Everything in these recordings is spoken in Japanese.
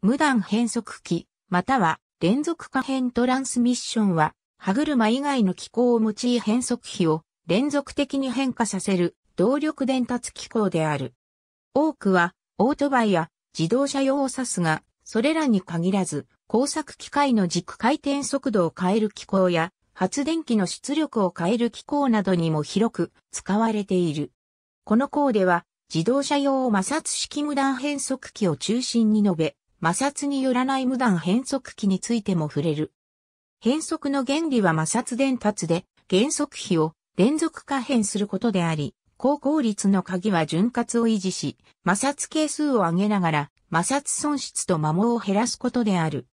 無断変速機、または連続可変トランスミッションは、歯車以外の機構を用い変速比を連続的に変化させる動力伝達機構である。多くはオートバイや自動車用を指すが、それらに限らず、工作機械の軸回転速度を変える機構や、発電機の出力を変える機構などにも広く使われている。この項では、自動車用摩擦式無断変速機を中心に述べ、摩擦によらない無断変速機についても触れる。変速の原理は摩擦伝達で減速比を連続可変することであり、高効率の鍵は潤滑を維持し、摩擦係数を上げながら摩擦損失と摩耗を減らすことである。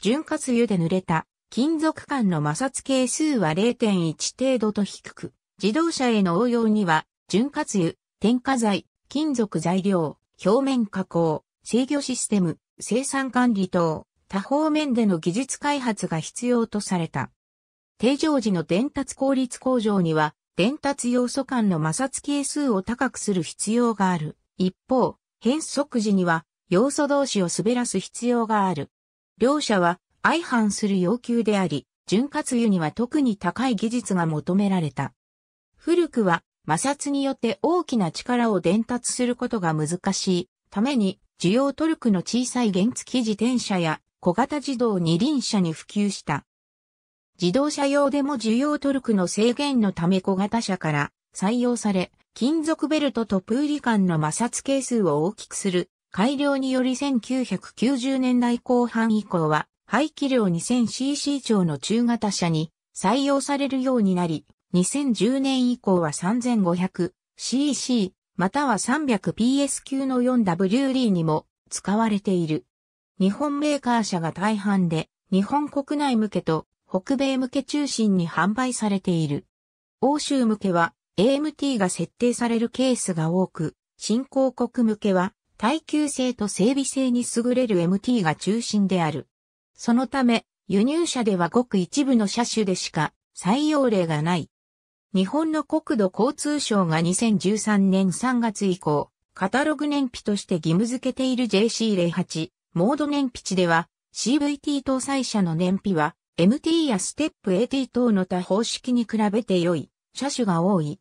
潤滑油で濡れた金属管の摩擦係数は0.1程度と低く、自動車への応用には、潤滑油、添加剤、金属材料、表面加工、制御システム、生産管理等、多方面での技術開発が必要とされた。定常時の伝達効率向上には、伝達要素間の摩擦係数を高くする必要がある。一方、変則時には、要素同士を滑らす必要がある。両者は相反する要求であり、潤滑油には特に高い技術が求められた。古くは摩擦によって大きな力を伝達することが難しいために需要トルクの小さい原付自転車や小型自動二輪車に普及した。自動車用でも需要トルクの制限のため小型車から採用され、金属ベルトとプーリカンの摩擦係数を大きくする改良により1990年代後半以降は排気量 2000cc 超の中型車に採用されるようになり、2010年以降は 3500cc または 300PS 級の 4WD にも使われている。日本メーカー社が大半で、日本国内向けと北米向け中心に販売されている。欧州向けは AMT が設定されるケースが多く、新興国向けは耐久性と整備性に優れる MT が中心である。そのため、輸入車ではごく一部の車種でしか採用例がない。日本の国土交通省が2013年3月以降、カタログ燃費として義務付けている JC08 モード燃費値では CVT 搭載車の燃費は MT やステップ AT 等の他方式に比べて良い車種が多い。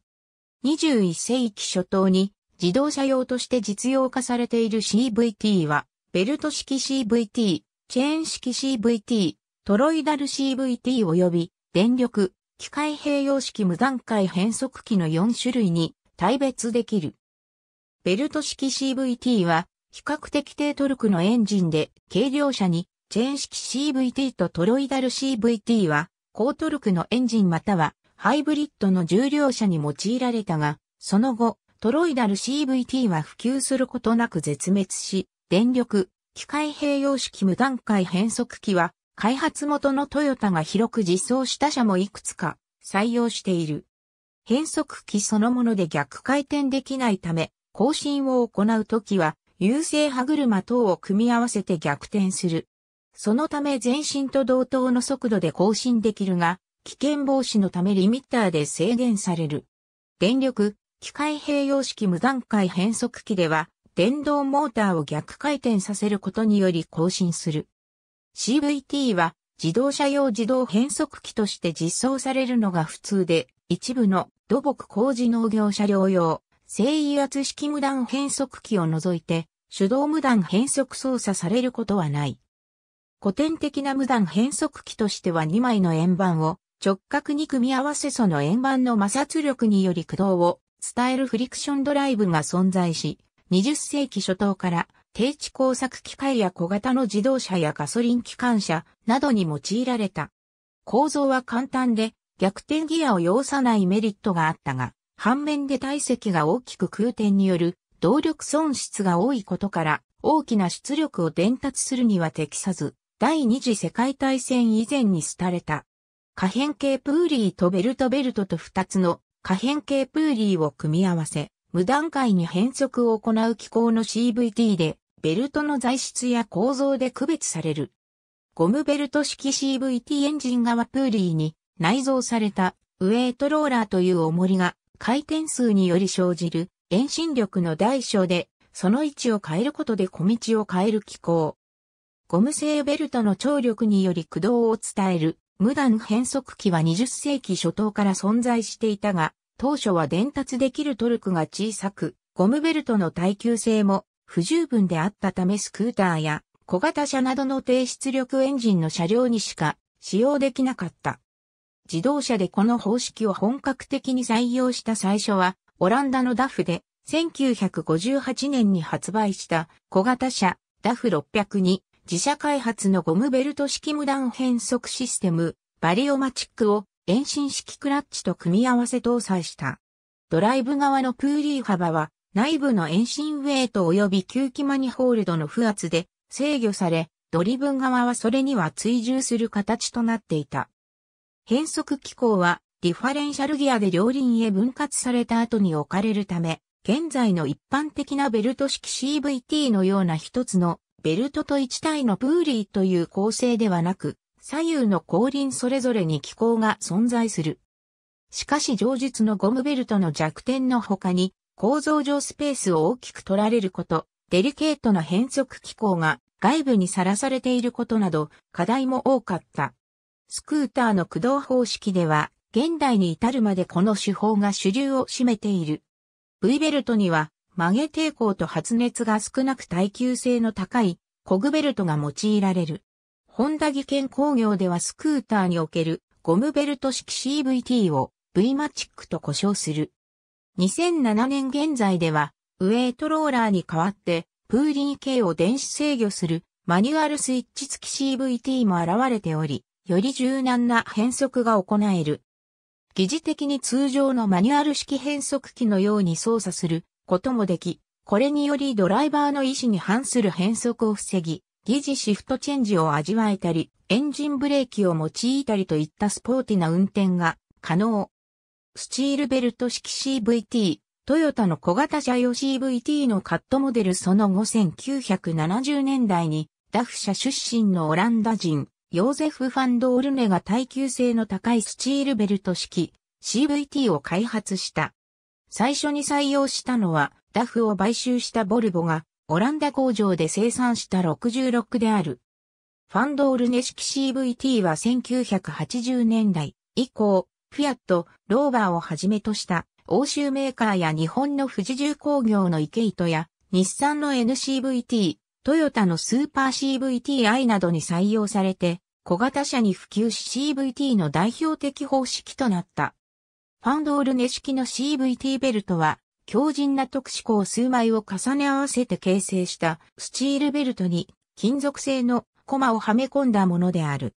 21世紀初頭に自動車用として実用化されている CVT はベルト式 CVT、チェーン式 CVT、トロイダル CVT 及び電力、機械併用式無段階変速機の4種類に対別できる。ベルト式 CVT は比較的低トルクのエンジンで軽量車にチェーン式 CVT とトロイダル CVT は高トルクのエンジンまたはハイブリッドの重量車に用いられたが、その後トロイダル CVT は普及することなく絶滅し、電力、機械併用式無段階変速機は開発元のトヨタが広く実装した車もいくつか採用している。変速機そのもので逆回転できないため、更新を行うときは、優勢歯車等を組み合わせて逆転する。そのため前進と同等の速度で更新できるが、危険防止のためリミッターで制限される。電力、機械併用式無段階変速機では、電動モーターを逆回転させることにより更新する。CVT は自動車用自動変速機として実装されるのが普通で、一部の土木工事農業車両用、静威圧式無断変速機を除いて、手動無断変速操作されることはない。古典的な無断変速機としては2枚の円盤を直角に組み合わせその円盤の摩擦力により駆動を伝えるフリクションドライブが存在し、20世紀初頭から低地工作機械や小型の自動車やガソリン機関車などに用いられた。構造は簡単で逆転ギアを要さないメリットがあったが、反面で体積が大きく空転による動力損失が多いことから大きな出力を伝達するには適さず、第二次世界大戦以前に廃れた。可変形プーリーとベルトベルトと二つの可変形プーリーを組み合わせ、無段階に変速を行う機構の CVT でベルトの材質や構造で区別される。ゴムベルト式 CVT エンジン側プーリーに内蔵されたウエイトローラーという重りが回転数により生じる遠心力の大小でその位置を変えることで小道を変える機構。ゴム製ベルトの張力により駆動を伝える無断変速機は20世紀初頭から存在していたが、当初は伝達できるトルクが小さく、ゴムベルトの耐久性も不十分であったためスクーターや小型車などの低出力エンジンの車両にしか使用できなかった。自動車でこの方式を本格的に採用した最初は、オランダのダフで1958年に発売した小型車ダフ600に自社開発のゴムベルト式無断変速システムバリオマチックを遠心式クラッチと組み合わせ搭載した。ドライブ側のプーリー幅は内部の遠心ウェイト及び吸気マニホールドの負圧で制御され、ドリブン側はそれには追従する形となっていた。変速機構はディファレンシャルギアで両輪へ分割された後に置かれるため、現在の一般的なベルト式 CVT のような一つのベルトと一体のプーリーという構成ではなく、左右の後輪それぞれに機構が存在する。しかし上述のゴムベルトの弱点の他に、構造上スペースを大きく取られること、デリケートな変則機構が外部にさらされていることなど課題も多かった。スクーターの駆動方式では現代に至るまでこの手法が主流を占めている。V ベルトには曲げ抵抗と発熱が少なく耐久性の高いコグベルトが用いられる。ホンダ技研工業ではスクーターにおけるゴムベルト式 CVT を V マチックと呼称する。2007年現在では、ウェイトローラーに代わって、プーリン系を電子制御するマニュアルスイッチ付き CVT も現れており、より柔軟な変速が行える。疑似的に通常のマニュアル式変速機のように操作することもでき、これによりドライバーの意思に反する変速を防ぎ、疑似シフトチェンジを味わえたり、エンジンブレーキを用いたりといったスポーティな運転が可能。スチールベルト式 CVT、トヨタの小型車用 CVT のカットモデルその後1970年代に、ダフ社出身のオランダ人、ヨーゼフ・ファンド・オルネが耐久性の高いスチールベルト式 CVT を開発した。最初に採用したのは、ダフを買収したボルボが、オランダ工場で生産した66である。ファンドールネ式 CVT は1980年代以降、フィアット、ローバーをはじめとした欧州メーカーや日本の富士重工業の池糸や日産の NCVT、トヨタのスーパー CVTI などに採用されて小型車に普及し CVT の代表的方式となった。ファンドールネ式の CVT ベルトは強靭な特殊鋼数枚を重ね合わせて形成したスチールベルトに金属製のコマをはめ込んだものである。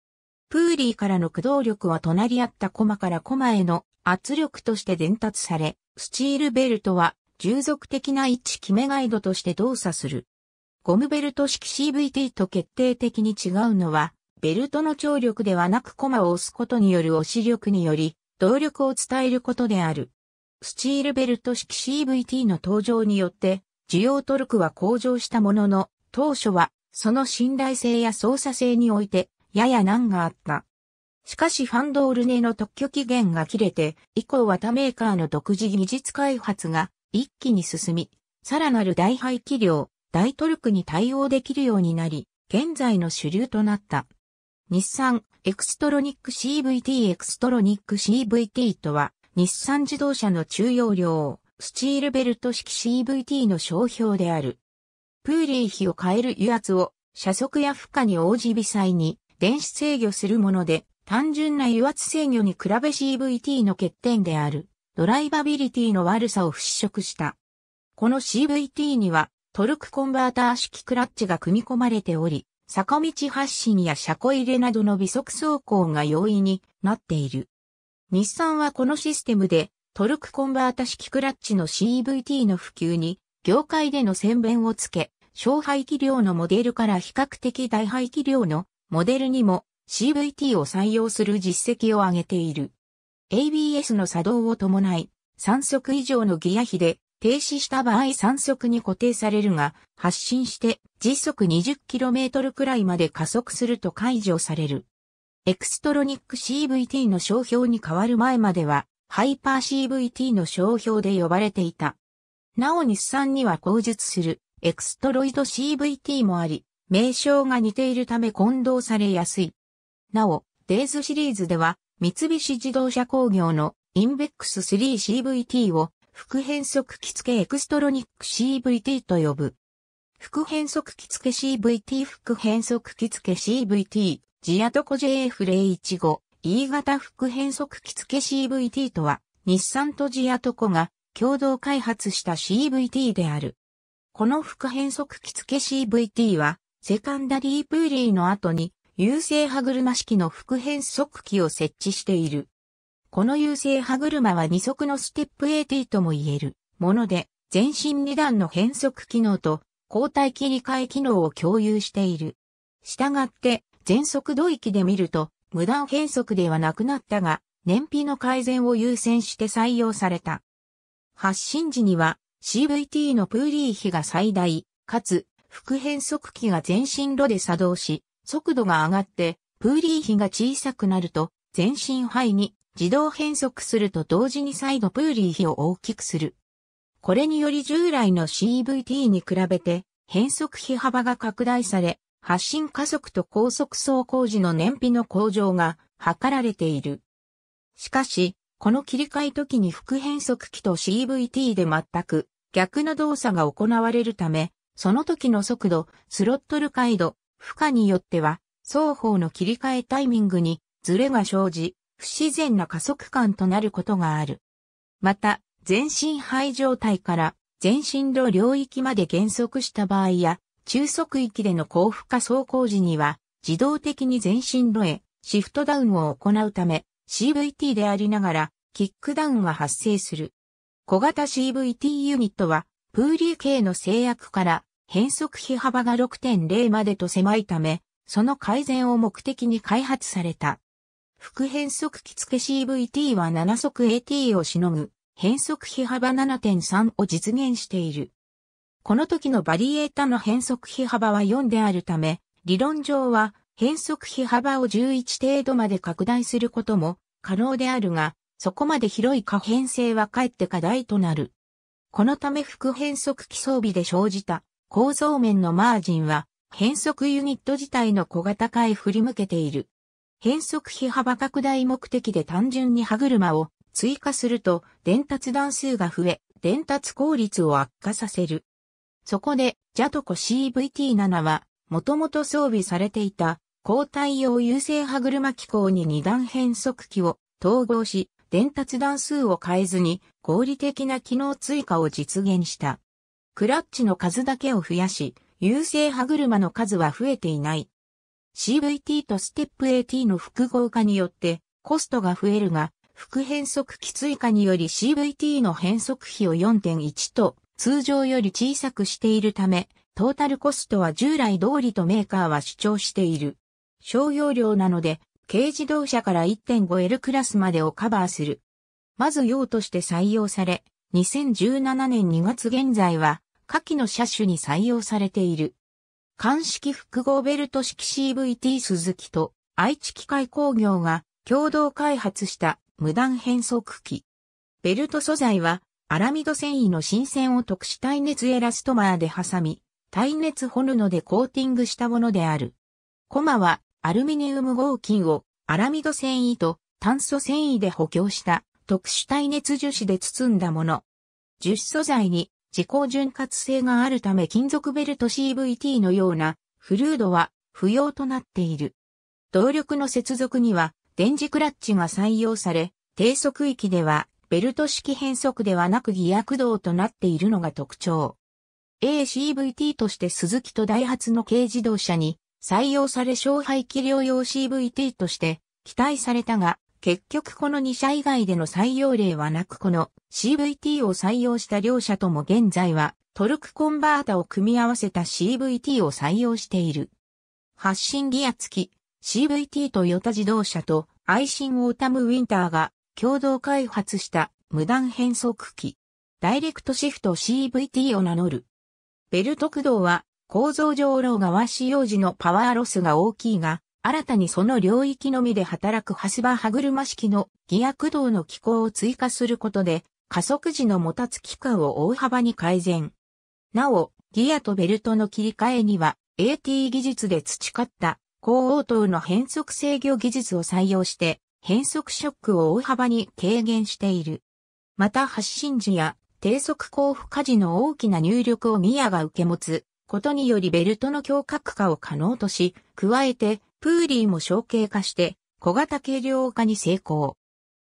プーリーからの駆動力は隣り合ったコマからコマへの圧力として伝達され、スチールベルトは従属的な位置決めガイドとして動作する。ゴムベルト式 CVT と決定的に違うのは、ベルトの張力ではなくコマを押すことによる押し力により、動力を伝えることである。スチールベルト式 CVT の登場によって、需要トルクは向上したものの、当初は、その信頼性や操作性において、やや難があった。しかしファンドールネの特許期限が切れて、以降は他メーカーの独自技術開発が一気に進み、さらなる大排気量、大トルクに対応できるようになり、現在の主流となった。日産エクストロニック CVT エクストロニック CVT とは、日産自動車の中容量、スチールベルト式 CVT の商標である。プーリー比を変える油圧を、車速や負荷に応じ微細に電子制御するもので、単純な油圧制御に比べ CVT の欠点である、ドライバビリティの悪さを払拭した。この CVT には、トルクコンバーター式クラッチが組み込まれており、坂道発進や車庫入れなどの微速走行が容易になっている。日産はこのシステムでトルクコンバータ式クラッチの CVT の普及に業界での宣弁をつけ、小排気量のモデルから比較的大排気量のモデルにも CVT を採用する実績を上げている。ABS の作動を伴い、3速以上のギア比で停止した場合3速に固定されるが、発進して時速 20km くらいまで加速すると解除される。エクストロニック CVT の商標に変わる前までは、ハイパー CVT の商標で呼ばれていた。なお日産には後述するエクストロイド CVT もあり、名称が似ているため混同されやすい。なお、デイズシリーズでは、三菱自動車工業のインベックス 3CVT を副変速機付エクストロニック CVT と呼ぶ。副変速機付 CVT 副変速機付 CVT ジアトコ JF015 E 型副変速機付 CVT とは日産とジアトコが共同開発した CVT である。この副変速機付 CVT はセカンダリープーリーの後に、優勢歯車式の副変速機を設置している。この優勢歯車は二足のステップ AT とも言えるもので、全身二段の変速機能と交代切り替え機能を共有している。従って、全速度域で見ると、無断変速ではなくなったが、燃費の改善を優先して採用された。発進時には CVT のプーリー比が最大、かつ副変速機が全身炉で作動し、速度が上がって、プーリー比が小さくなると、全身肺に自動変速すると同時に再度プーリー比を大きくする。これにより従来の CVT に比べて、変速比幅が拡大され、発進加速と高速走行時の燃費の向上が図られている。しかし、この切り替え時に副変速機と CVT で全く逆の動作が行われるため、その時の速度、スロットル回路、負荷によっては、双方の切り替えタイミングにズレが生じ、不自然な加速感となることがある。また、全身肺状態から全身路領域まで減速した場合や、中速域での高負荷走行時には、自動的に全身路へシフトダウンを行うため、CVT でありながら、キックダウンは発生する。小型 CVT ユニットは、プーリー系の制約から変速比幅が6.0までと狭いため、その改善を目的に開発された。副変速機付け CVT は7速 AT をしのぐ変速比幅7.3を実現している。この時のバリエータの変速比幅は4であるため、理論上は変速比幅を11程度まで拡大することも可能であるが、そこまで広い可変性はかえって課題となる。このため副変速機装備で生じた構造面のマージンは、変速ユニット自体の小型化へ振り向けている。変速比幅拡大目的で単純に歯車を追加すると伝達段数が増え、伝達効率を悪化させる。そこで、ジャトコ CVT7 は、もともと装備されていた、交代用優勢歯車機構に二段変速機を統合し、伝達段数を変えずに合理的な機能追加を実現した。クラッチの数だけを増やし、優勢歯車の数は増えていない。CVT とステップ AT の複合化によってコストが増えるが、副変速機追加により CVT の変速比を4.1と通常より小さくしているため、トータルコストは従来通りとメーカーは主張している。商用量なので、軽自動車から 1.5L クラスまでをカバーする。まず用として採用され、2017年2月現在は下記の車種に採用されている。鑑式複合ベルト式 CVT 鈴木と愛知機械工業が共同開発した無断変速機。ベルト素材はアラミド繊維の新鮮を特殊耐熱エラストマーで挟み、耐熱ホルノでコーティングしたものである。コマはアルミニウム合金をアラミド繊維と炭素繊維で補強した特殊耐熱樹脂で包んだもの。樹脂素材に自己潤滑性があるため金属ベルト CVT のようなフルードは不要となっている。動力の接続には電磁クラッチが採用され、低速域ではベルト式変速ではなくギア駆動となっているのが特徴。ACVT としてスズキとダイハツの軽自動車に採用され小排気量用 CVT として期待されたが、結局この2社以外での採用例はなくこの CVT を採用した両社とも現在はトルクコンバータを組み合わせた CVT を採用している。発信ギア付き CVT とヨタ自動車とアイシンオータムウィンターが共同開発した無断変速機。ダイレクトシフト CVT を名乗る。ベルト駆動は構造上ロー側使用時のパワーロスが大きいが新たにその領域のみで働く橋場歯車式のギア駆動の機構を追加することで、加速時のもたつき感を大幅に改善。なお、ギアとベルトの切り替えには、AT 技術で培った高応答の変速制御技術を採用して、変速ショックを大幅に軽減している。また発進時や低速交付荷時の大きな入力をミアが受け持つことによりベルトの強角化を可能とし、加えてプーリーも小型化して小型軽量化に成功。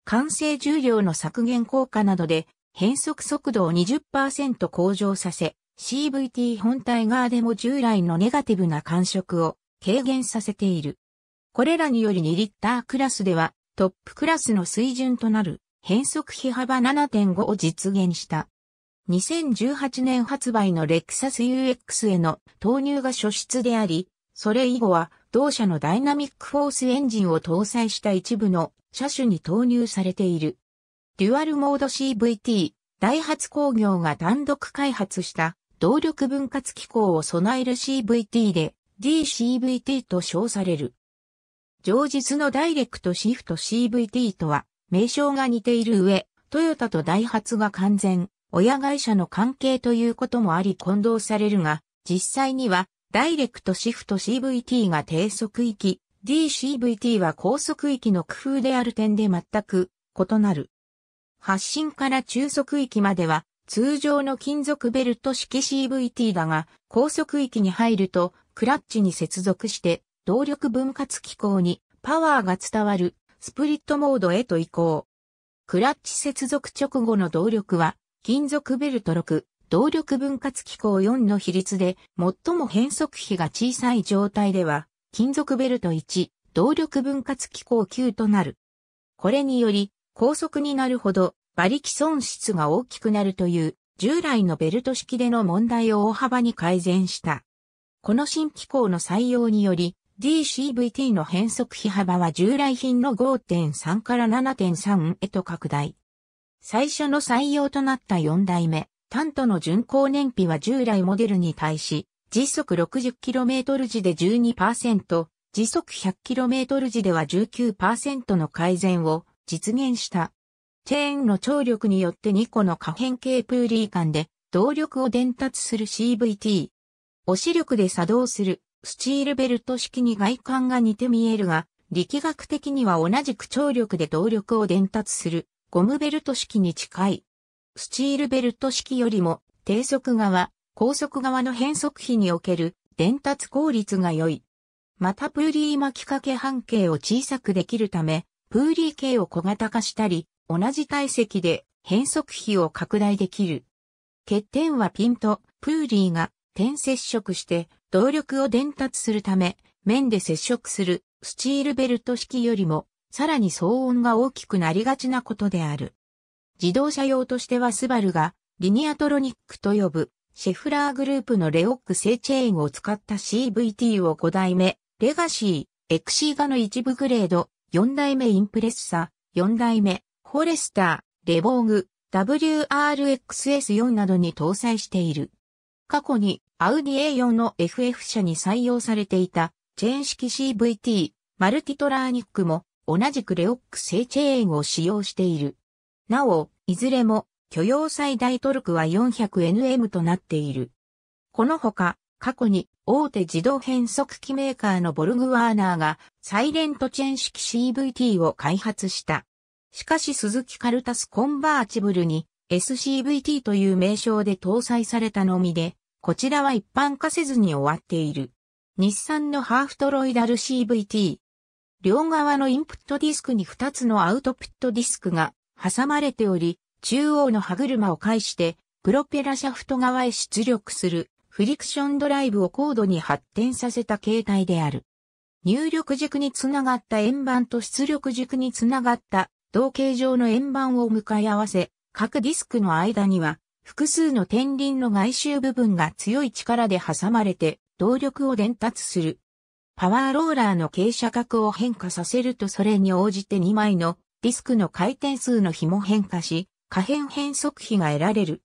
完成重量の削減効果などで変速速度を20%向上させ、CVT 本体側でも従来のネガティブな感触を軽減させている。これらにより2リッタークラスではトップクラスの水準となる変速比幅7.5を実現した。2018年発売のレクサス UX への投入が初出であり、それ以後は同社のダイナミックフォースエンジンを搭載した一部の車種に投入されている。デュアルモード CVT、ダイハツ工業が単独開発した動力分割機構を備える CVT で DCVT と称される。上述のダイレクトシフト CVT とは名称が似ている上、トヨタとダイハツが完全、親会社の関係ということもあり混同されるが、実際にはダイレクトシフト CVT が低速域、DCVT は高速域の工夫である点で全く異なる。発進から中速域までは通常の金属ベルト式 CVT だが、高速域に入るとクラッチに接続して動力分割機構にパワーが伝わるスプリットモードへと移行。クラッチ接続直後の動力は金属ベルト6動力分割機構4の比率で最も変速比が小さい状態では、金属ベルト1、動力分割機構9となる。これにより、高速になるほど馬力損失が大きくなるという従来のベルト式での問題を大幅に改善した。この新機構の採用により、DCVT の変速比幅は従来品の5.3から7.3へと拡大。最初の採用となった4代目、ントの巡航燃費は従来モデルに対し、時速 60km 時で12%、時速 100km 時では19%の改善を実現した。チェーンの張力によって2個の可変形プーリー間で動力を伝達する CVT。押し力で作動するスチールベルト式に外観が似て見えるが、力学的には同じく張力で動力を伝達するゴムベルト式に近い。スチールベルト式よりも低速側、高速側の変速比における伝達効率が良い。またプーリー巻き掛け半径を小さくできるため、プーリー径を小型化したり、同じ体積で変速比を拡大できる。欠点はピンとプーリーが点接触して動力を伝達するため、面で接触するスチールベルト式よりもさらに騒音が大きくなりがちなことである。自動車用としてはスバルがリニアトロニックと呼ぶシェフラーグループのレオック製チェーンを使った CVT を5代目、レガシー、エクシーガの一部グレード、4代目インプレッサ、4代目、フォレスター、レボーグ、WRXS4 などに搭載している。過去に、アウディ A4 の FF 車に採用されていた、チェーン式 CVT、マルティトラーニックも、同じくレオック製チェーンを使用している。なお、いずれも許容最大トルクは 400Nm となっている。このほか、過去に大手自動変速機メーカーのボルグワーナーがサイレントチェーン式 CVT を開発した。しかし鈴木カルタスコンバーチブルに SCVT という名称で搭載されたのみで、こちらは一般化せずに終わっている。日産のハーフトロイダル CVT。両側のインプットディスクに2つのアウトプットディスクが挟まれており、中央の歯車を介して、プロペラシャフト側へ出力するフリクションドライブを高度に発展させた形態である。入力軸につながった円盤と出力軸につながった同形状の円盤を向かい合わせ、各ディスクの間には複数の天輪の外周部分が強い力で挟まれて動力を伝達する。パワーローラーの傾斜角を変化させるとそれに応じて2枚のディスクの回転数の比も変化し、可変変速比が得られる。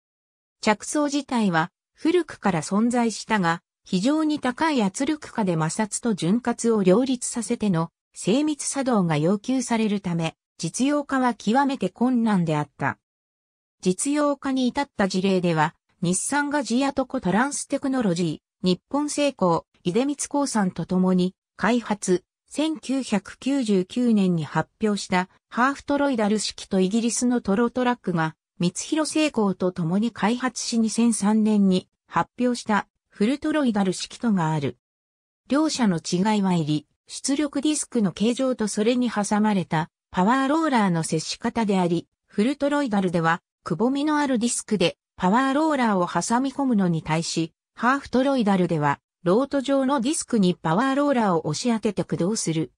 着想自体は古くから存在したが、非常に高い圧力下で摩擦と潤滑を両立させての精密作動が要求されるため、実用化は極めて困難であった。実用化に至った事例では、日産がジアトコトランステクノロジー、日本製鋼、出光興産と共に開発、1999年に発表したハーフトロイダル式とイギリスのトロトラックが、三広成功と共に開発し2003年に発表したフルトロイダル式とがある。両者の違いは入り、出力ディスクの形状とそれに挟まれたパワーローラーの接し方であり、フルトロイダルでは、くぼみのあるディスクでパワーローラーを挟み込むのに対し、ハーフトロイダルでは、ロート状のディスクにパワーローラーを押し当てて駆動する。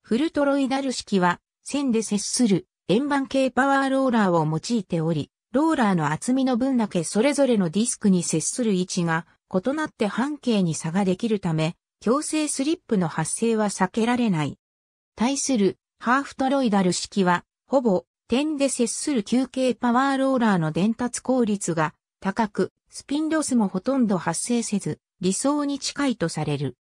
フルトロイダル式は、線で接する円盤系パワーローラーを用いており、ローラーの厚みの分だけそれぞれのディスクに接する位置が異なって半径に差ができるため、強制スリップの発生は避けられない。対するハーフトロイダル式は、ほぼ点で接する球形パワーローラーの伝達効率が高く、スピンロスもほとんど発生せず、理想に近いとされる。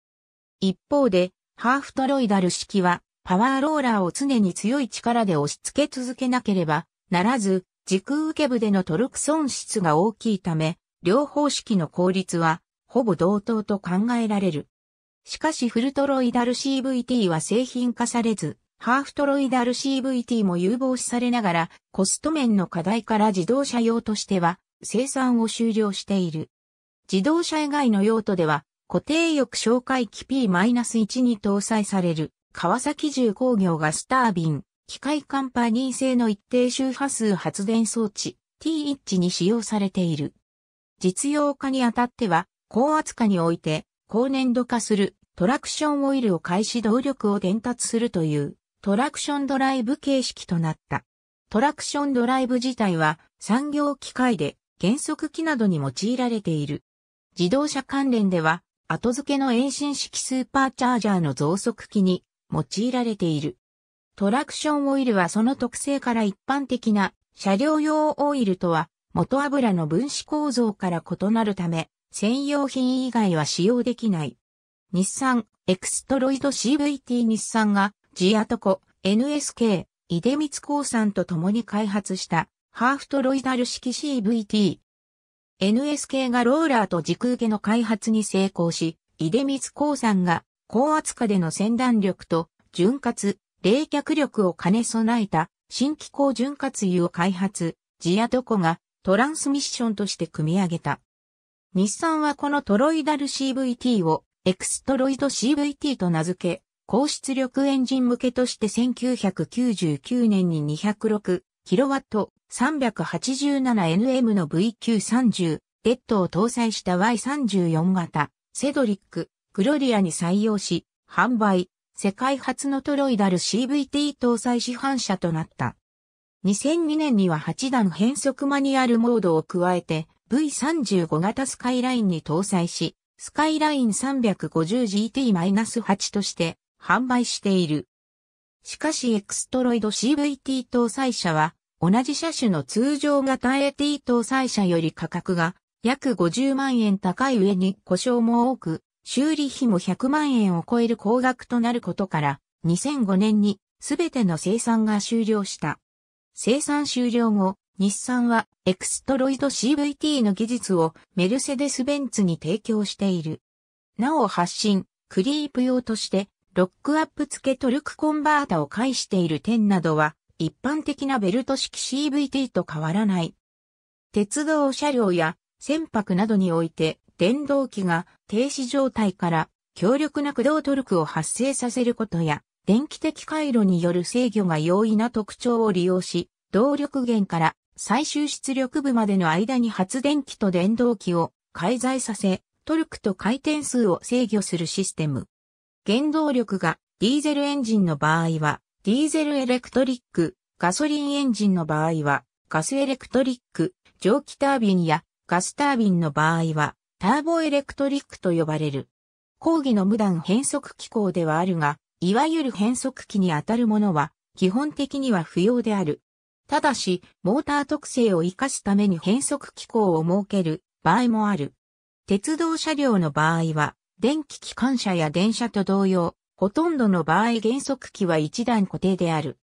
一方で、ハーフトロイダル式は、パワーローラーを常に強い力で押し付け続けなければならず、時空受け部でのトルク損失が大きいため、両方式の効率は、ほぼ同等と考えられる。しかしフルトロイダル CVT は製品化されず、ハーフトロイダル CVT も有望視されながら、コスト面の課題から自動車用としては、生産を終了している。自動車以外の用途では、固定翼哨戒機 P-1 に搭載される、川崎重工業ガスタービン、機械カンパニー製の一定周波数発電装置 T1 に使用されている。実用化にあたっては、高圧化において、高粘度化するトラクションオイルを開始動力を伝達するというトラクションドライブ形式となった。トラクションドライブ自体は産業機械で減速機などに用いられている。自動車関連では、後付けの遠心式スーパーチャージャーの増速機に用いられている。トラクションオイルはその特性から一般的な車両用オイルとは元油の分子構造から異なるため、専用品以外は使用できない。日産、エクストロイド CVT 日産が、ジアトコ、NSK、出光さんと共に開発した、ハーフトロイダル式 CVT、NSK がローラーと軸受けの開発に成功し、出光興産が高圧下での先断力と潤滑、冷却力を兼ね備えた新機構潤滑油を開発、ジアトコがトランスミッションとして組み上げた。日産はこのトロイダル CVT をエクストロイド CVT と名付け、高出力エンジン向けとして1999年に206キロワット3 8 7 n m の VQ30 デッドを搭載した Y34 型セドリックグロリアに採用し販売世界初のトロイダル CVT 搭載市販車となった。2002年には8段変速マニュアルモードを加えて V35 型スカイラインに搭載し、スカイライン 350GT-8 として販売している。しかしエクストロイド CVT 搭載車は、同じ車種の通常型 AT 搭載車より価格が約50万円高い上に故障も多く、修理費も100万円を超える高額となることから、2005年にすべての生産が終了した。生産終了後、日産はエクストロイド CVT の技術をメルセデス・ベンツに提供している。なお発信、クリープ用としてロックアップ付けトルクコンバータを介している点などは、一般的なベルト式 CVT と変わらない。鉄道車両や船舶などにおいて、電動機が停止状態から強力な駆動トルクを発生させることや、電気的回路による制御が容易な特徴を利用し、動力源から最終出力部までの間に発電機と電動機を介在させ、トルクと回転数を制御するシステム。原動力がディーゼルエンジンの場合は、ディーゼルエレクトリック、ガソリンエンジンの場合は、ガスエレクトリック、蒸気タービンやガスタービンの場合は、ターボエレクトリックと呼ばれる。講義の無断変速機構ではあるが、いわゆる変速機にあたるものは、基本的には不要である。ただし、モーター特性を活かすために変速機構を設ける場合もある。鉄道車両の場合は、電気機関車や電車と同様、ほとんどの場合減速機は一段固定である。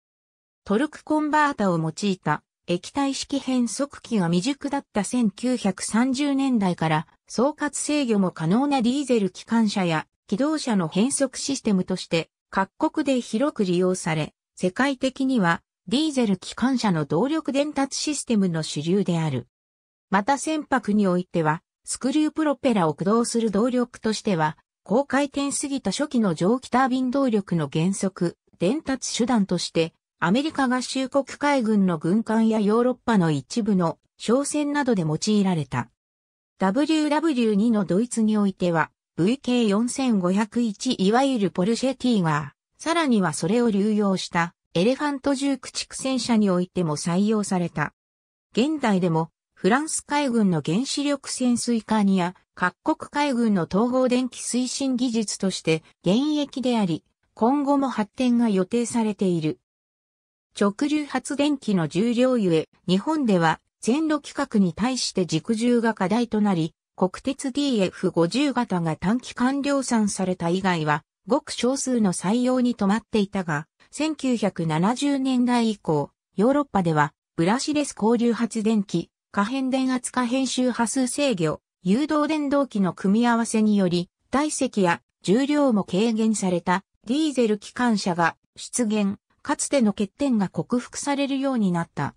トルクコンバータを用いた液体式変速機が未熟だった1930年代から総括制御も可能なディーゼル機関車や機動車の変速システムとして各国で広く利用され、世界的にはディーゼル機関車の動力伝達システムの主流である。また船舶においてはスクリュープロペラを駆動する動力としては、高回転すぎた初期の蒸気タービン動力の原則、伝達手段として、アメリカ合衆国海軍の軍艦やヨーロッパの一部の商船などで用いられた。WW2 のドイツにおいては、VK4501 いわゆるポルシェティガー、さらにはそれを流用したエレファント重駆逐戦車においても採用された。現代でもフランス海軍の原子力潜水艦や各国海軍の統合電気推進技術として現役であり、今後も発展が予定されている。直流発電機の重量ゆえ、日本では線路規格に対して軸重が課題となり、国鉄 DF50 型が短期間量産された以外は、ごく少数の採用に止まっていたが、1970年代以降、ヨーロッパではブラシレス交流発電機、可変電圧可変周波数制御、誘導電動機の組み合わせにより、体積や重量も軽減されたディーゼル機関車が出現、かつての欠点が克服されるようになった。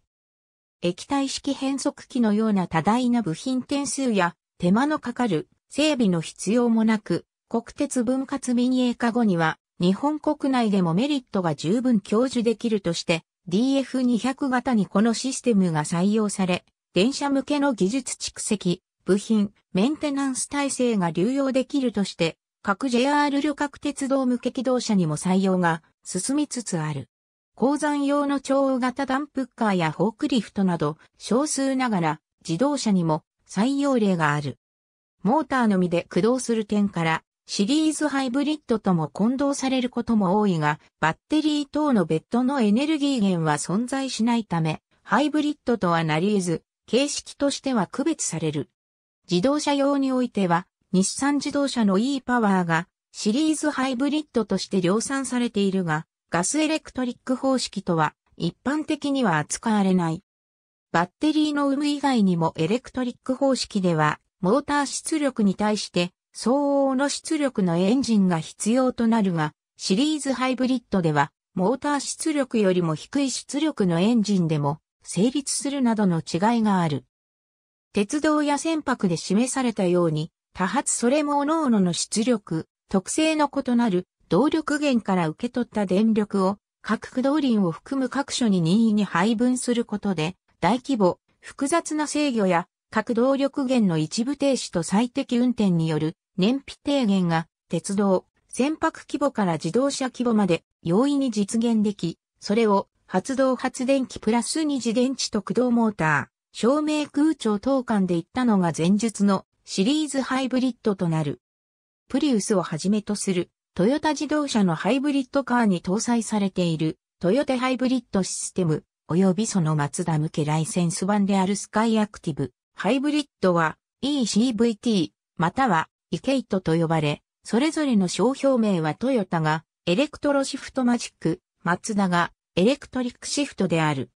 液体式変速機のような多大な部品点数や手間のかかる整備の必要もなく、国鉄分割民営化後には日本国内でもメリットが十分享受できるとして DF200 型にこのシステムが採用され、電車向けの技術蓄積、部品、メンテナンス体制が流用できるとして、各 JR 旅客鉄道向け機動車にも採用が進みつつある。鉱山用の超大型ダンプカーやフォークリフトなど少数ながら自動車にも採用例がある。モーターのみで駆動する点からシリーズハイブリッドとも混同されることも多いがバッテリー等の別途のエネルギー源は存在しないためハイブリッドとはなり得ず形式としては区別される。自動車用においては、日産自動車の e パワーがシリーズハイブリッドとして量産されているが、ガスエレクトリック方式とは一般的には扱われない。バッテリーの有無以外にもエレクトリック方式では、モーター出力に対して相応の出力のエンジンが必要となるが、シリーズハイブリッドでは、モーター出力よりも低い出力のエンジンでも、成立するなどの違いがある。鉄道や船舶で示されたように、多発それも各々の出力、特性の異なる動力源から受け取った電力を各駆動輪を含む各所に任意に配分することで、大規模、複雑な制御や各動力源の一部停止と最適運転による燃費低減が鉄道、船舶規模から自動車規模まで容易に実現でき、それを発動発電機プラス2次電池と駆動モーター、照明空調等間で行ったのが前述のシリーズハイブリッドとなる。プリウスをはじめとするトヨタ自動車のハイブリッドカーに搭載されているトヨタハイブリッドシステム及びそのマツダ向けライセンス版であるスカイアクティブハイブリッドは ECVT またはイケイトと呼ばれ、それぞれの商標名はトヨタがエレクトロシフトマジック、マツダがエレクトリックシフトである。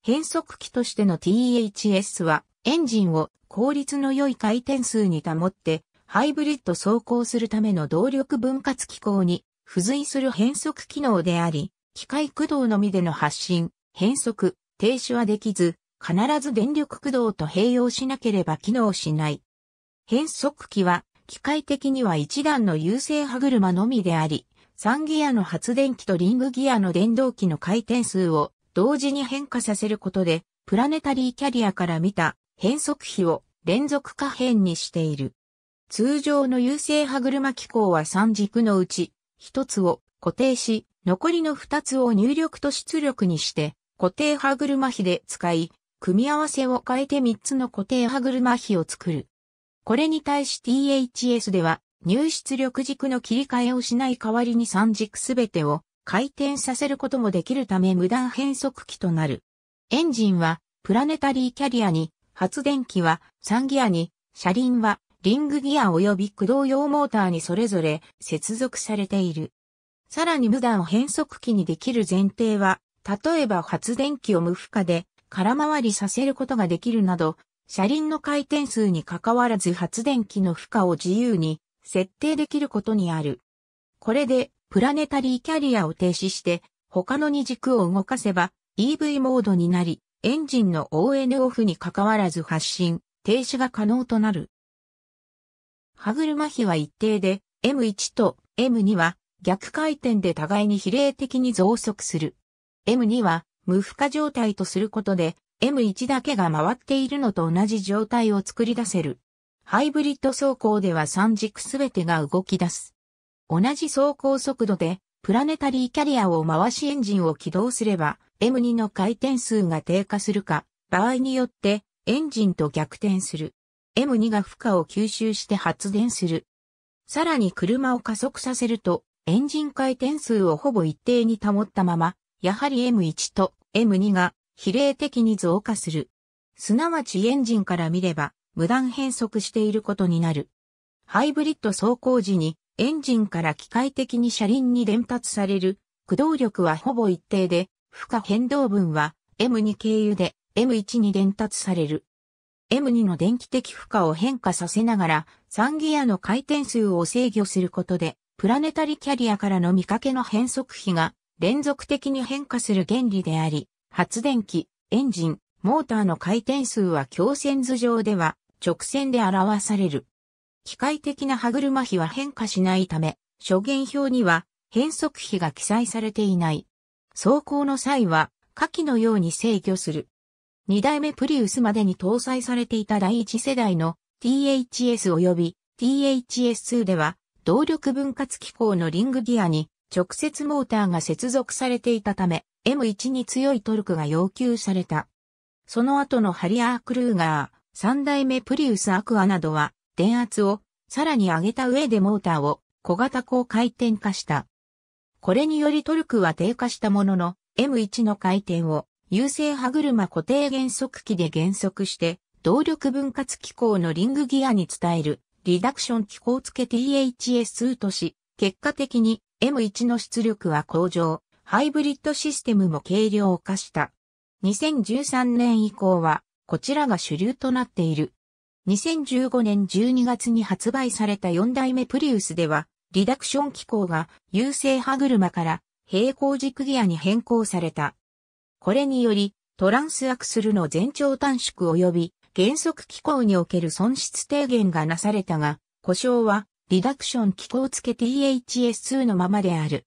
変速機としての THS はエンジンを効率の良い回転数に保ってハイブリッド走行するための動力分割機構に付随する変速機能であり、機械駆動のみでの発進、変速、停止はできず、必ず電力駆動と併用しなければ機能しない。変速機は機械的には一段の優勢歯車のみであり、3ギアの発電機とリングギアの電動機の回転数を同時に変化させることで、プラネタリーキャリアから見た変速比を連続可変にしている。通常の優勢歯車機構は3軸のうち、1つを固定し、残りの2つを入力と出力にして、固定歯車比で使い、組み合わせを変えて3つの固定歯車比を作る。これに対し THS では、入出力軸の切り替えをしない代わりに3軸すべてを回転させることもできるため無断変速機となる。エンジンはプラネタリーキャリアに、発電機は3ギアに、車輪はリングギア及び駆動用モーターにそれぞれ接続されている。さらに無断変速機にできる前提は、例えば発電機を無負荷で空回りさせることができるなど、車輪の回転数に関わらず発電機の負荷を自由に設定できることにある。これで、プラネタリーキャリアを停止して、他の二軸を動かせば、EV モードになり、エンジンの ON オフに関わらず発進、停止が可能となる。歯車比は一定で、M1 と M2 は逆回転で互いに比例的に増速する。M2 は無負荷状態とすることで、M1 だけが回っているのと同じ状態を作り出せる。ハイブリッド走行では3軸すべてが動き出す。同じ走行速度で、プラネタリーキャリアを回しエンジンを起動すれば、M2 の回転数が低下するか、場合によってエンジンと逆転する。M2 が負荷を吸収して発電する。さらに車を加速させると、エンジン回転数をほぼ一定に保ったまま、やはり M1 と M2 が比例的に増加する。すなわちエンジンから見れば、無断変速していることになる。ハイブリッド走行時にエンジンから機械的に車輪に伝達される駆動力はほぼ一定で、負荷変動分は M2 経由で M1 に伝達される。M2 の電気的負荷を変化させながら3ギアの回転数を制御することで、プラネタリキャリアからの見かけの変速比が連続的に変化する原理であり、発電機、エンジン、モーターの回転数は強線図上では直線で表される。機械的な歯車比は変化しないため、諸元表には変速比が記載されていない。走行の際は、下記のように制御する。二代目プリウスまでに搭載されていた第一世代の THS 及び THS2 では、動力分割機構のリングギアに直接モーターが接続されていたため、M1 に強いトルクが要求された。その後のハリアー・クルーガ三代目プリウスアクアなどは、電圧をさらに上げた上でモーターを小型高回転化した。これによりトルクは低下したものの、M1 の回転を優勢歯車固定減速機で減速して、動力分割機構のリングギアに伝えるリダクション機構付け THS とし、結果的に M1 の出力は向上、ハイブリッドシステムも軽量化した。2013年以降はこちらが主流となっている。2015年12月に発売された4代目プリウスでは、リダクション機構が優勢歯車から平行軸ギアに変更された。これにより、トランスアクスルの全長短縮及び減速機構における損失低減がなされたが、故障はリダクション機構付け THS2 のままである。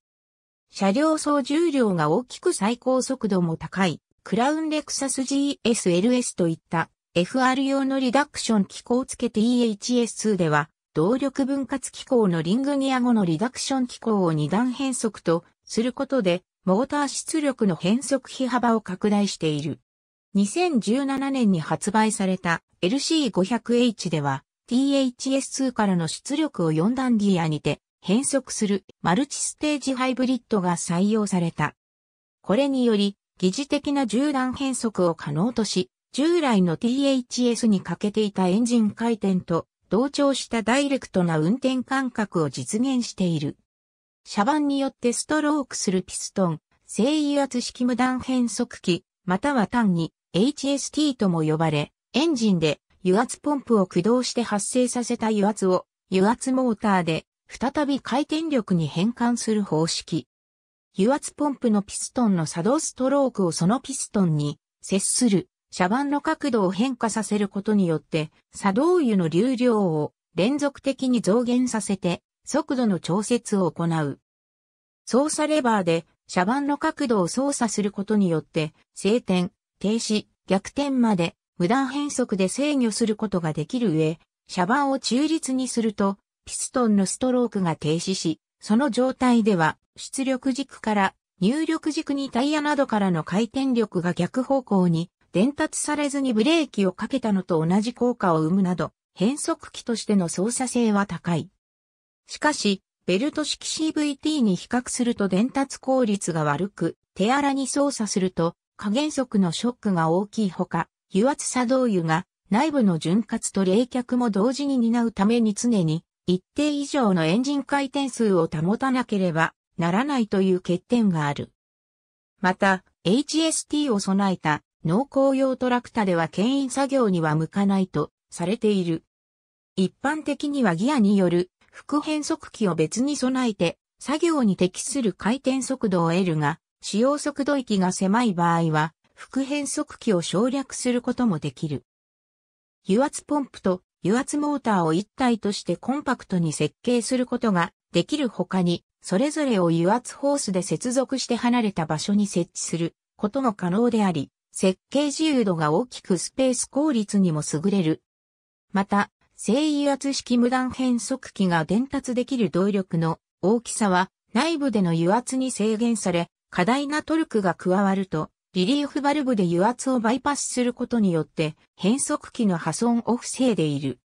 車両総重量が大きく最高速度も高い。クラウンレクサス GSLS といった FR 用のリダクション機構を付け THS2 では、動力分割機構のリングギア後のリダクション機構を二段変速とすることで、モーター出力の変速比幅を拡大している。2017年に発売された LC500H では、THS2 からの出力を4段ギアにて変速するマルチステージハイブリッドが採用された。これにより、疑似的な銃断変速を可能とし、従来の THS に欠けていたエンジン回転と同調したダイレクトな運転感覚を実現している。車番によってストロークするピストン、正油圧式無断変速機、または単に HST とも呼ばれ、エンジンで油圧ポンプを駆動して発生させた油圧を油圧モーターで再び回転力に変換する方式。油圧ポンプのピストンの作動ストロークをそのピストンに接する車板の角度を変化させることによって作動油の流量を連続的に増減させて速度の調節を行う。操作レバーで車板の角度を操作することによって静転、停止、逆転まで無断変速で制御することができる上、車板を中立にするとピストンのストロークが停止し、その状態では、出力軸から入力軸にタイヤなどからの回転力が逆方向に伝達されずにブレーキをかけたのと同じ効果を生むなど、変速機としての操作性は高い。しかし、ベルト式 CVT に比較すると伝達効率が悪く、手荒に操作すると、加減速のショックが大きいほか、油圧作動油が内部の潤滑と冷却も同時に担うために常に一定以上のエンジン回転数を保たなければならないという欠点がある。また、HST を備えた農耕用トラクタでは牽引作業には向かないとされている。一般的にはギアによる副変速機を別に備えて作業に適する回転速度を得るが、使用速度域が狭い場合は、副変速機を省略することもできる。油圧ポンプと油圧モーターを一体としてコンパクトに設計することができる他に、それぞれを油圧ホースで接続して離れた場所に設置することも可能であり、設計自由度が大きくスペース効率にも優れる。また、正油圧式無断変速機が伝達できる動力の大きさは内部での油圧に制限され、過大なトルクが加わるとリリーフバルブで油圧をバイパスすることによって変速機の破損を防いでいる。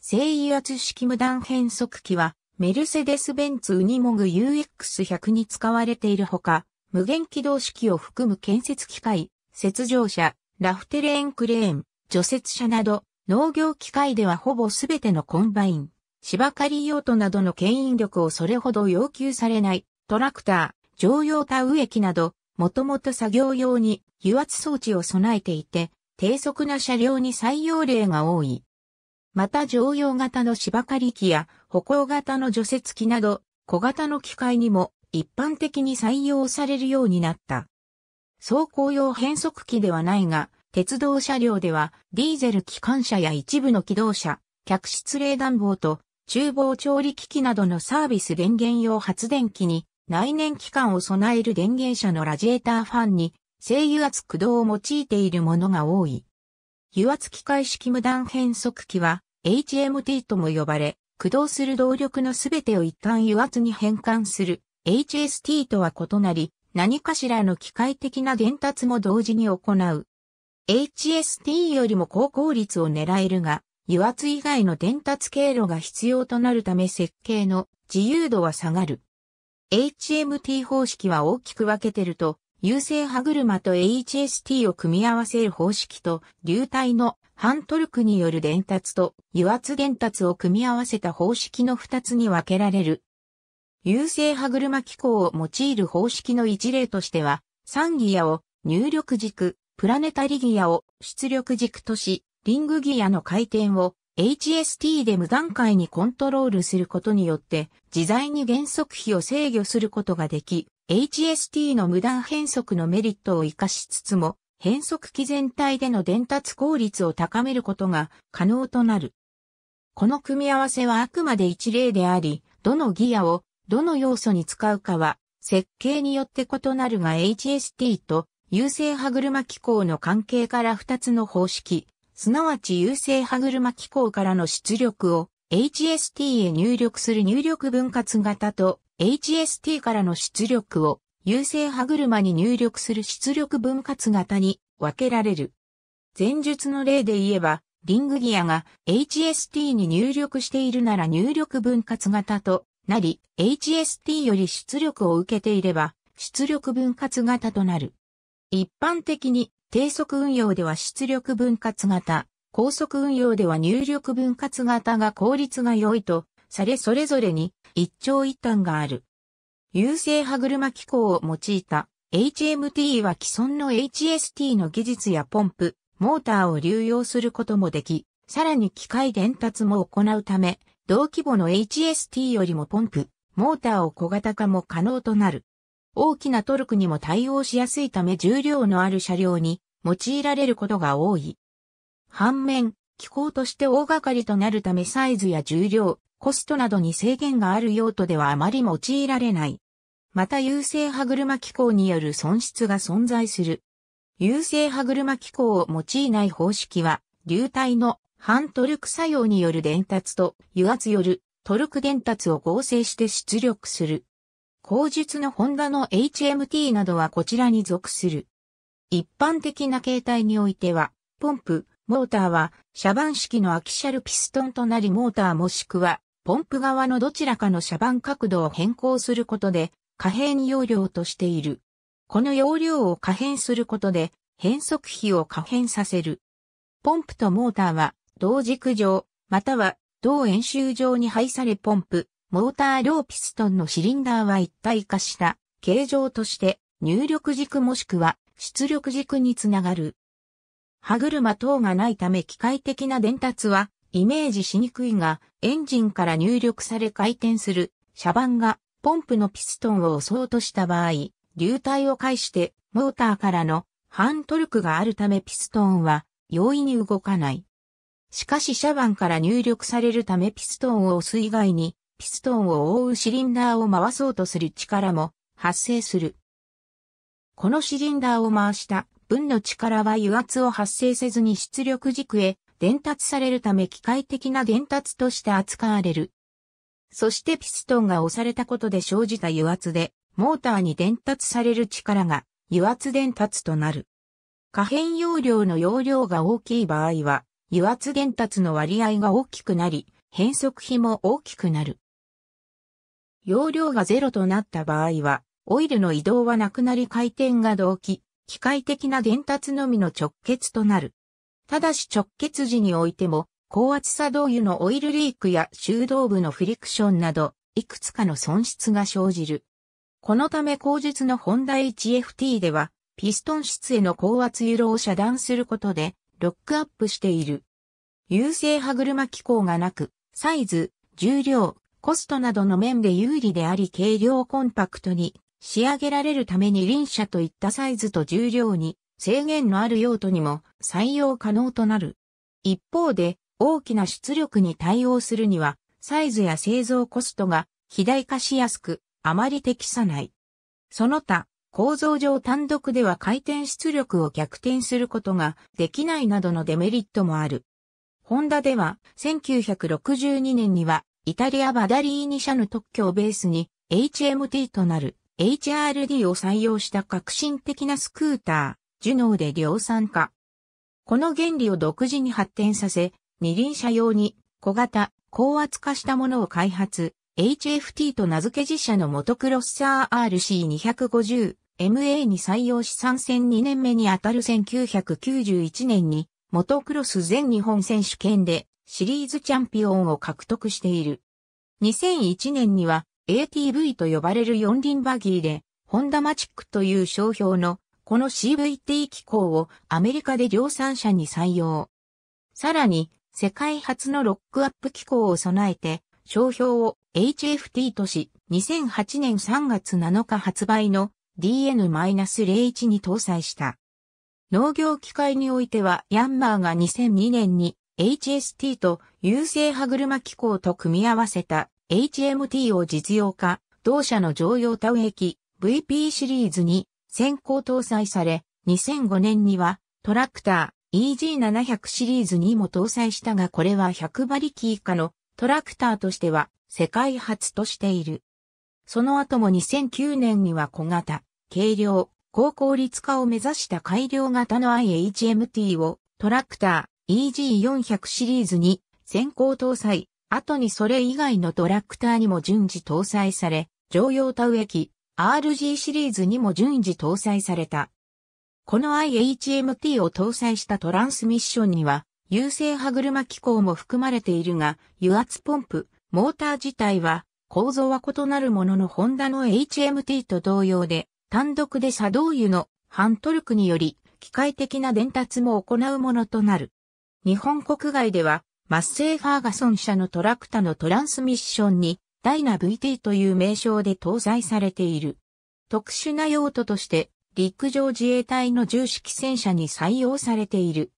正油圧式無断変速機はメルセデス・ベンツウニモグ UX100 に使われているほか、無限起動式を含む建設機械、雪上車、ラフテレーンクレーン、除雪車など、農業機械ではほぼすべてのコンバイン、芝刈り用途などの牽引力をそれほど要求されない、トラクター、乗用タウ液など、もともと作業用に油圧装置を備えていて、低速な車両に採用例が多い。また乗用型の芝刈り機や歩行型の除雪機など小型の機械にも一般的に採用されるようになった。走行用変速機ではないが、鉄道車両ではディーゼル機関車や一部の機動車、客室冷暖房と厨房調理機器などのサービス電源用発電機に内燃機関を備える電源車のラジエーターファンに、正油圧駆動を用いているものが多い。油圧機械式無断変速機は HMT とも呼ばれ、駆動する動力のすべてを一旦油圧に変換する HST とは異なり、何かしらの機械的な伝達も同時に行う。HST よりも高効率を狙えるが、油圧以外の伝達経路が必要となるため設計の自由度は下がる。HMT 方式は大きく分けてると、優勢歯車と HST を組み合わせる方式と、流体の半トルクによる伝達と油圧伝達を組み合わせた方式の2つに分けられる。優勢歯車機構を用いる方式の一例としては、3ギアを入力軸、プラネタリギアを出力軸とし、リングギアの回転を HST で無段階にコントロールすることによって自在に減速比を制御することができ、HST の無断変速のメリットを活かしつつも、変速機全体での伝達効率を高めることが可能となる。この組み合わせはあくまで一例であり、どのギアをどの要素に使うかは設計によって異なるが HST と優勢歯車機構の関係から2つの方式、すなわち優勢歯車機構からの出力を HST へ入力する入力分割型と HST からの出力を優勢歯車に入力する出力分割型に分けられる。前述の例で言えば、リングギアが HST に入力しているなら入力分割型となり、HST より出力を受けていれば、出力分割型となる。一般的に低速運用では出力分割型、高速運用では入力分割型が効率が良いとされそれぞれに一長一短がある。優勢歯車機構を用いた HMT は既存の HST の技術やポンプ、モーターを流用することもでき、さらに機械伝達も行うため、同規模の HST よりもポンプ、モーターを小型化も可能となる。大きなトルクにも対応しやすいため重量のある車両に用いられることが多い。反面、機構として大掛かりとなるためサイズや重量、コストなどに制限がある用途ではあまり用いられない。また優勢歯車機構による損失が存在する。優勢歯車機構を用いない方式は、流体の反トルク作用による伝達と油圧よるトルク伝達を合成して出力する。後述のホンダの HMT などはこちらに属する。一般的な形態においては、ポンプ、モーターは、車番式のアキシャルピストンとなりモーターもしくは、ポンプ側のどちらかの車番角度を変更することで、可変容量としている。この容量を可変することで、変速比を可変させる。ポンプとモーターは、同軸上、または、同円周上に配されポンプ、モーター両ピストンのシリンダーは一体化した形状として入力軸もしくは出力軸につながる。歯車等がないため機械的な伝達はイメージしにくいが、エンジンから入力され回転する車番がポンプのピストンを押そうとした場合、流体を介してモーターからの反トルクがあるためピストンは容易に動かない。しかし車ンから入力されるためピストンを押す以外にピストンを覆うシリンダーを回そうとする力も発生する。このシリンダーを回した分の力は油圧を発生せずに出力軸へ伝達されるため機械的な伝達として扱われる。そしてピストンが押されたことで生じた油圧で、モーターに伝達される力が油圧伝達となる。可変容量の容量が大きい場合は、油圧伝達の割合が大きくなり、変速比も大きくなる。容量がゼロとなった場合は、オイルの移動はなくなり回転が動期、機械的な伝達のみの直結となる。ただし直結時においても、高圧作動油のオイルリークや修道部のフリクションなど、いくつかの損失が生じる。このため後述のホンダ HFT では、ピストン室への高圧色を遮断することで、ロックアップしている。優勢歯車機構がなく、サイズ、重量、コストなどの面で有利であり軽量コンパクトに仕上げられるために輪車といったサイズと重量に制限のある用途にも採用可能となる。一方で大きな出力に対応するにはサイズや製造コストが肥大化しやすくあまり適さない。その他構造上単独では回転出力を逆転することができないなどのデメリットもある。ホンダでは1962年にはイタリアバダリーニ社の特許をベースに HMT となる HRD を採用した革新的なスクーター、ジュノーで量産化。この原理を独自に発展させ、二輪車用に小型、高圧化したものを開発、HFT と名付け自社のモトクロッサー RC250MA に採用し参戦2年目にあたる1991年にモトクロス全日本選手権でシリーズチャンピオンを獲得している。2001年には ATV と呼ばれる四輪バギーで、ホンダマチックという商標のこの CVT 機構をアメリカで量産車に採用。さらに、世界初のロックアップ機構を備えて、商標を HFT とし、2008年3月7日発売の DN-01 に搭載した。農業機械においてはヤンマーが2002年に HST と優勢歯車機構と組み合わせた HMT を実用化、同社の常用タウ液 VP シリーズに先行搭載され、2005年にはトラクター EG700 シリーズにも搭載したがこれは100馬力以下のトラクターとしては世界初としている。その後も2009年には小型、軽量、高効率化を目指した改良型の IHMT をトラクター、EG400 シリーズに先行搭載、後にそれ以外のトラクターにも順次搭載され、常用田植機 RG シリーズにも順次搭載された。この IHMT を搭載したトランスミッションには、優勢歯車機構も含まれているが、油圧ポンプ、モーター自体は、構造は異なるもののホンダの HMT と同様で、単独で作動油の半トルクにより、機械的な伝達も行うものとなる。日本国外では、マッセイ・ファーガソン社のトラクタのトランスミッションに、ダイナ VT という名称で搭載されている。特殊な用途として、陸上自衛隊の重式戦車に採用されている。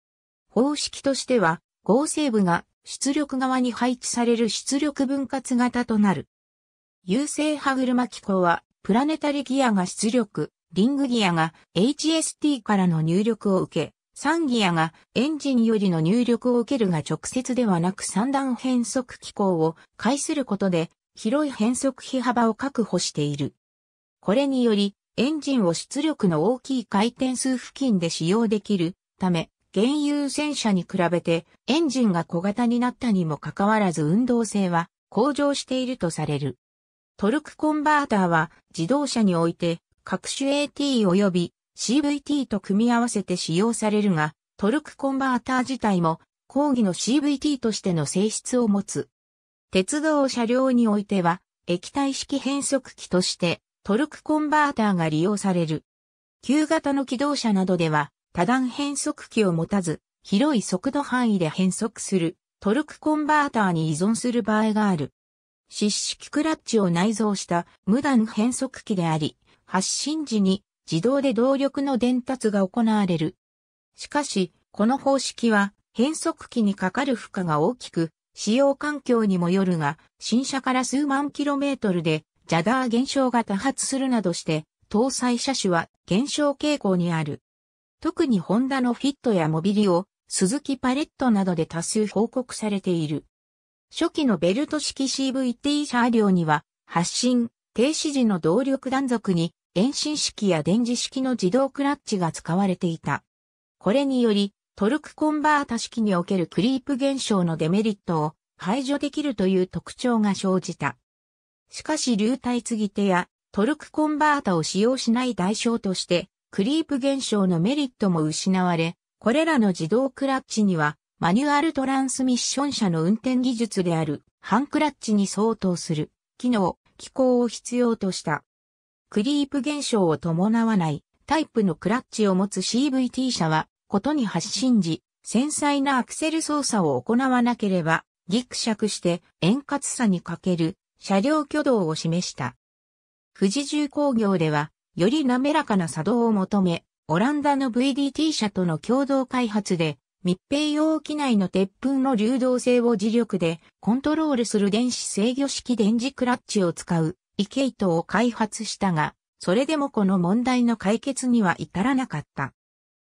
方式としては、合成部が出力側に配置される出力分割型となる。優勢歯車機構は、プラネタリギアが出力、リングギアが HST からの入力を受け、サンギアがエンジンよりの入力を受けるが直接ではなく三段変速機構を介することで広い変速比幅を確保している。これによりエンジンを出力の大きい回転数付近で使用できるため、現有戦車に比べてエンジンが小型になったにもかかわらず運動性は向上しているとされる。トルクコンバーターは自動車において各種 AT 及び CVT と組み合わせて使用されるが、トルクコンバーター自体も講義の CVT としての性質を持つ。鉄道車両においては、液体式変速機としてトルクコンバーターが利用される。旧型の機動車などでは、多段変速機を持たず、広い速度範囲で変速するトルクコンバーターに依存する場合がある。湿式クラッチを内蔵した無段変速機であり、発進時に自動で動力の伝達が行われる。しかし、この方式は変速機にかかる負荷が大きく、使用環境にもよるが、新車から数万キロメートルで、ジャダー現象が多発するなどして、搭載車種は減少傾向にある。特にホンダのフィットやモビリを、鈴木パレットなどで多数報告されている。初期のベルト式 CVT 車両には、発進、停止時の動力断続に遠心式や電磁式の自動クラッチが使われていた。これにより、トルクコンバータ式におけるクリープ現象のデメリットを排除できるという特徴が生じた。しかし流体継ぎ手やトルクコンバータを使用しない代償として、クリープ現象のメリットも失われ、これらの自動クラッチには、マニュアルトランスミッション車の運転技術である、ハンクラッチに相当する、機能、機構を必要とした。クリープ現象を伴わないタイプのクラッチを持つ CVT 車は、ことに発信時、繊細なアクセル操作を行わなければ、ギクシャクして円滑さに欠ける車両挙動を示した。富士重工業では、より滑らかな作動を求め、オランダの VDT 社との共同開発で、密閉容器内の鉄粉の流動性を磁力でコントロールする電子制御式電磁クラッチを使うイケイトを開発したが、それでもこの問題の解決には至らなかった。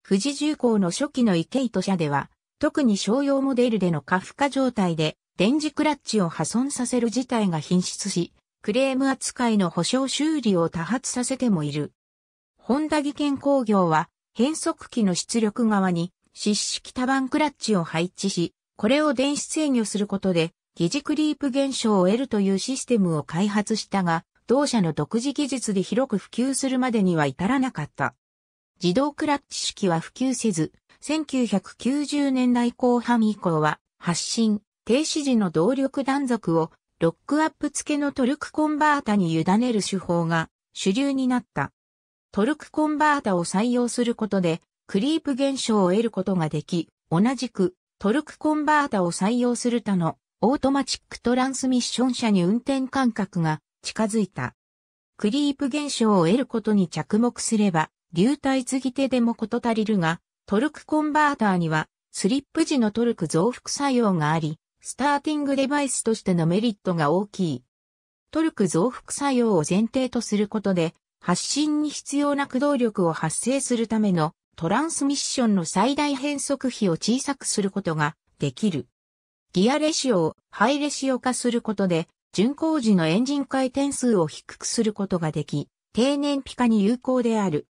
富士重工の初期のイケイト社では、特に商用モデルでの過負荷状態で、電磁クラッチを破損させる事態が品質し、クレーム扱いの保証修理を多発させてもいる。ホンダ技研工業は、変速機の出力側に、湿式多番クラッチを配置し、これを電子制御することで、疑似クリープ現象を得るというシステムを開発したが、同社の独自技術で広く普及するまでには至らなかった。自動クラッチ式は普及せず、1990年代後半以降は、発進、停止時の動力断続を、ロックアップ付けのトルクコンバータに委ねる手法が主流になった。トルクコンバータを採用することで、クリープ現象を得ることができ、同じくトルクコンバータを採用する他のオートマチックトランスミッション車に運転感覚が近づいた。クリープ現象を得ることに着目すれば、流体継ぎ手でもこと足りるが、トルクコンバーターには、スリップ時のトルク増幅作用があり、スターティングデバイスとしてのメリットが大きい。トルク増幅作用を前提とすることで、発進に必要な駆動力を発生するためのトランスミッションの最大変速比を小さくすることができる。ギアレシオをハイレシオ化することで、巡航時のエンジン回転数を低くすることができ、低燃費化に有効である。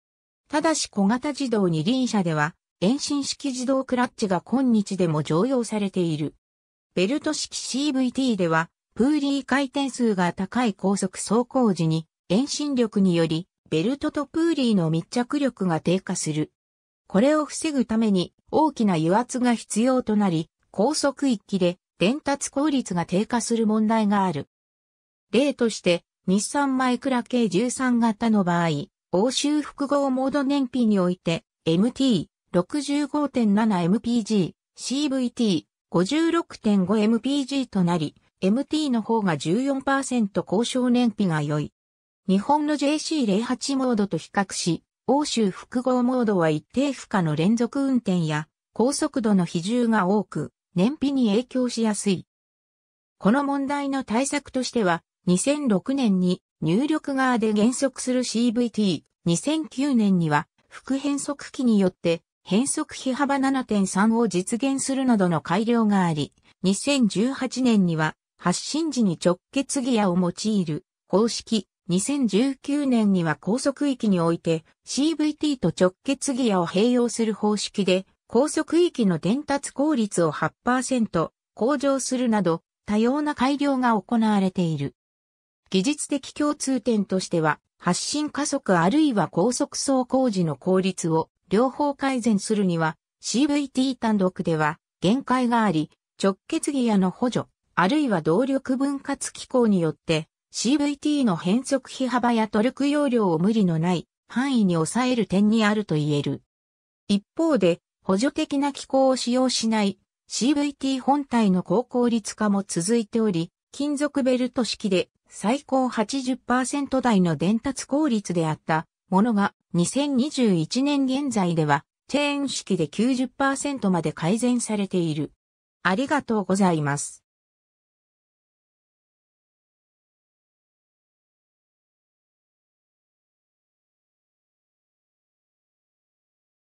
ただし小型自動二輪車では、遠心式自動クラッチが今日でも常用されている。ベルト式 CVT では、プーリー回転数が高い高速走行時に、遠心力により、ベルトとプーリーの密着力が低下する。これを防ぐために大きな油圧が必要となり、高速一気で伝達効率が低下する問題がある。例として、日産マイクラ系13型の場合、欧州複合モード燃費において、MT、65.7mpg、CVT、56.5mpg となり、MT の方が14%高渉燃費が良い。日本の JC08 モードと比較し、欧州複合モードは一定負荷の連続運転や高速度の比重が多く、燃費に影響しやすい。この問題の対策としては、2006年に入力側で減速する CVT、2009年には副変速機によって変速比幅7.3を実現するなどの改良があり、2018年には発進時に直結ギアを用いる方式、2019年には高速域において CVT と直結ギアを併用する方式で高速域の伝達効率を8%向上するなど多様な改良が行われている。技術的共通点としては、発進加速あるいは高速走行時の効率を両方改善するには CVT 単独では限界があり、直結ギアの補助、あるいは動力分割機構によって CVT の変速比幅やトルク容量を無理のない範囲に抑える点にあると言える。一方で、補助的な機構を使用しない CVT 本体の高効率化も続いており、金属ベルト式で最高80%台の伝達効率であったものが2021年現在ではチェーン式で90%まで改善されている。ありがとうございます。